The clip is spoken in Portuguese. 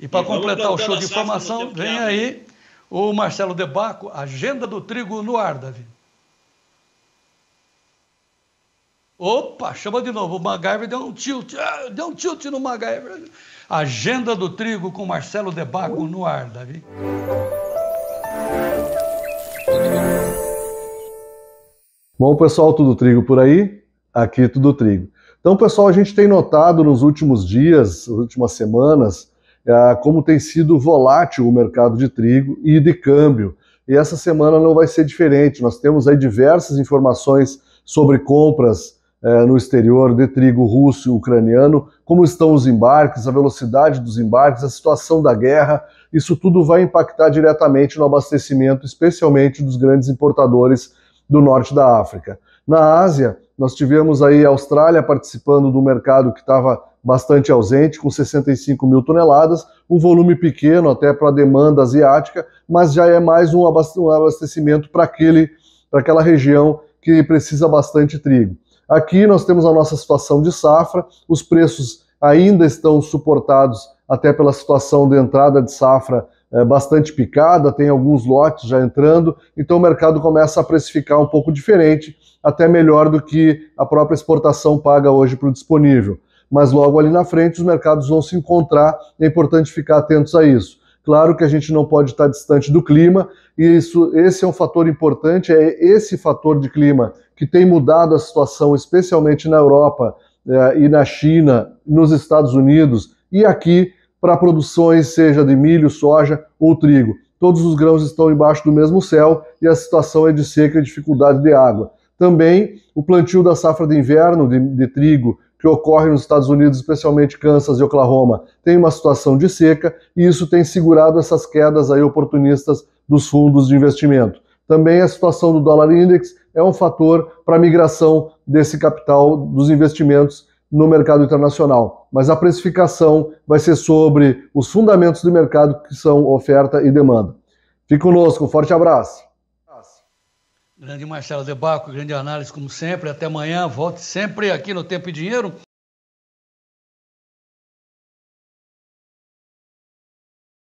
E para completar o show de informação, vem aí o Marcelo Debaco, Agenda do Trigo no Ar, Davi. Opa, chama de novo. O MacGyver deu um tilt, ah, deu um tilt no MacGyver. Agenda do Trigo com Marcelo Debaco no ar, Davi. Bom, pessoal, tudo trigo por aí? Aqui tudo trigo. Então, pessoal, a gente tem notado nos últimos dias, nas últimas semanas, é, como tem sido volátil o mercado de trigo e de câmbio. E essa semana não vai ser diferente. Nós temos aí diversas informações sobre compras é, no exterior de trigo russo e ucraniano, como estão os embarques, a velocidade dos embarques, a situação da guerra. Isso tudo vai impactar diretamente no abastecimento, especialmente dos grandes importadores do norte da África. Na Ásia, nós tivemos aí a Austrália participando do mercado que estava bastante ausente, com 65 mil toneladas, um volume pequeno até para a demanda asiática, mas já é mais um abastecimento para aquela região que precisa bastante trigo. Aqui nós temos a nossa situação de safra, os preços ainda estão suportados até pela situação de entrada de safra é, bastante picada, tem alguns lotes já entrando, então o mercado começa a precificar um pouco diferente, até melhor do que a própria exportação paga hoje para o disponível mas logo ali na frente os mercados vão se encontrar, é importante ficar atentos a isso. Claro que a gente não pode estar distante do clima, e isso, esse é um fator importante, é esse fator de clima que tem mudado a situação, especialmente na Europa eh, e na China, nos Estados Unidos e aqui para produções, seja de milho, soja ou trigo. Todos os grãos estão embaixo do mesmo céu e a situação é de seca e dificuldade de água. Também o plantio da safra de inverno de, de trigo que ocorre nos Estados Unidos, especialmente Kansas e Oklahoma, tem uma situação de seca e isso tem segurado essas quedas aí oportunistas dos fundos de investimento. Também a situação do dólar index é um fator para a migração desse capital dos investimentos no mercado internacional. Mas a precificação vai ser sobre os fundamentos do mercado que são oferta e demanda. Fique conosco, um forte abraço. Grande Marcelo Debaco, grande análise, como sempre. Até amanhã. Volte sempre aqui no Tempo e Dinheiro.